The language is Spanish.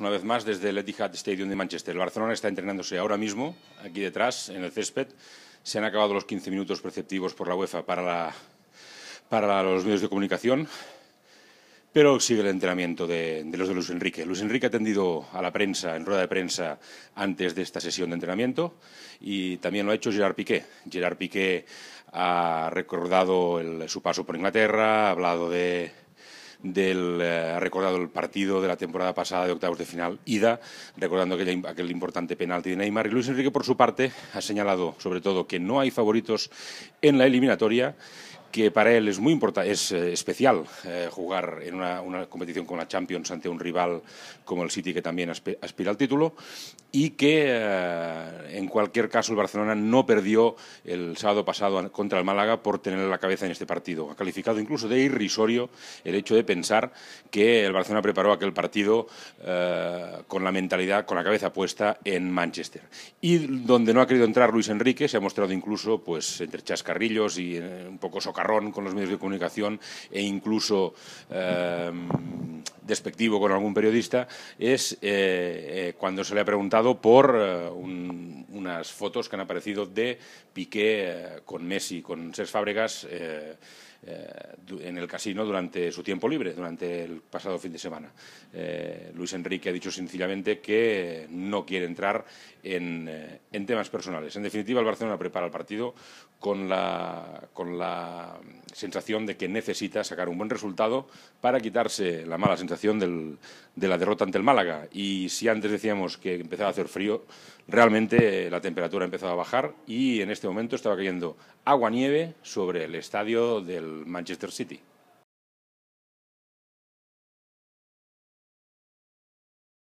una vez más, desde el Etihad Stadium de Manchester. El Barcelona está entrenándose ahora mismo, aquí detrás, en el césped. Se han acabado los 15 minutos perceptivos por la UEFA para, para los medios de comunicación, pero sigue el entrenamiento de, los de Luis Enrique. Luis Enrique ha atendido a la prensa, en rueda de prensa, antes de esta sesión de entrenamiento, y también lo ha hecho Gerard Piqué. Gerard Piqué ha recordado su paso por Inglaterra, ha hablado de eh, ha recordado el partido de la temporada pasada de octavos de final, ida, recordando aquel, aquel importante penalti de Neymar. Y Luis Enrique, por su parte, ha señalado sobre todo que no hay favoritos en la eliminatoria que para él es muy importante, es eh, especial eh, jugar en una, competición como la Champions ante un rival como el City que también aspira al título y que eh, en cualquier caso el Barcelona no perdió el sábado pasado contra el Málaga por tener la cabeza en este partido. Ha calificado incluso de irrisorio el hecho de pensar que el Barcelona preparó aquel partido con la mentalidad, con la cabeza puesta en Manchester. Y donde no ha querido entrar Luis Enrique se ha mostrado incluso pues entre chascarrillos y un poco Socar con los medios de comunicación e incluso em, despectivo con algún periodista, es eh, eh, cuando se le ha preguntado por eh, unas fotos que han aparecido de Piqué con Messi, con Cesc Fábregas eh, en el casino durante su tiempo libre, durante el pasado fin de semana. Eh, Luis Enrique ha dicho sencillamente que no quiere entrar en, eh, en, temas personales. En definitiva, el Barcelona prepara el partido con la, con la sensación de que necesita sacar un buen resultado para quitarse la mala sensación de la derrota ante el Málaga. Y si antes decíamos que empezaba a hacer frío, realmente eh, la temperatura ha empezado a bajar y en este momento estaba cayendo agua-nieve sobre el estadio del Manchester City.